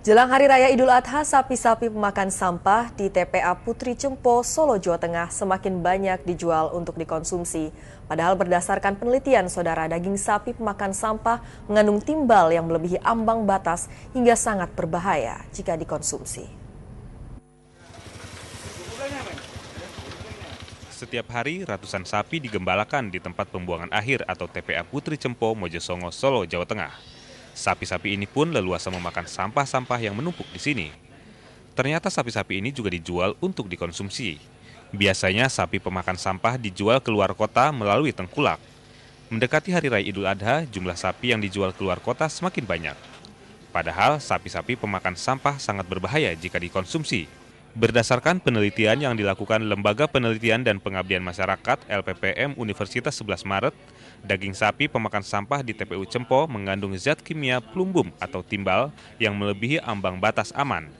Jelang Hari Raya Idul Adha, sapi-sapi pemakan sampah di TPA Putri Cempo, Solo, Jawa Tengah semakin banyak dijual untuk dikonsumsi. Padahal berdasarkan penelitian, saudara daging sapi pemakan sampah mengandung timbal yang melebihi ambang batas hingga sangat berbahaya jika dikonsumsi. Setiap hari, ratusan sapi digembalakan di tempat pembuangan akhir atau TPA Putri Cempo, Mojosongo, Solo, Jawa Tengah. Sapi-sapi ini pun leluasa memakan sampah-sampah yang menumpuk di sini. Ternyata sapi-sapi ini juga dijual untuk dikonsumsi. Biasanya sapi pemakan sampah dijual keluar kota melalui tengkulak. Mendekati hari raya Idul Adha, jumlah sapi yang dijual keluar kota semakin banyak. Padahal sapi-sapi pemakan sampah sangat berbahaya jika dikonsumsi. Berdasarkan penelitian yang dilakukan Lembaga Penelitian dan Pengabdian Masyarakat LPPM Universitas 11 Maret, daging sapi pemakan sampah di TPU Cempo mengandung zat kimia plumbum atau timbal yang melebihi ambang batas aman.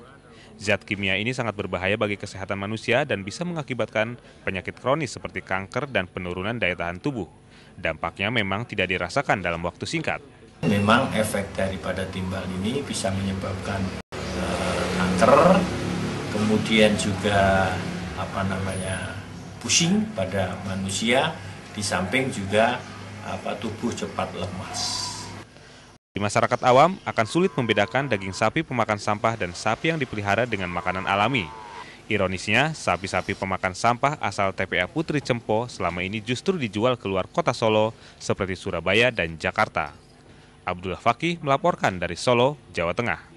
Zat kimia ini sangat berbahaya bagi kesehatan manusia dan bisa mengakibatkan penyakit kronis seperti kanker dan penurunan daya tahan tubuh. Dampaknya memang tidak dirasakan dalam waktu singkat. Memang efek daripada timbal ini bisa menyebabkan eh, kanker, kemudian juga apa namanya pusing pada manusia di samping juga apa tubuh cepat lemas. Di masyarakat awam akan sulit membedakan daging sapi pemakan sampah dan sapi yang dipelihara dengan makanan alami. Ironisnya, sapi-sapi pemakan sampah asal TPA Putri Cempo selama ini justru dijual keluar kota Solo seperti Surabaya dan Jakarta. Abdullah Fakih melaporkan dari Solo, Jawa Tengah.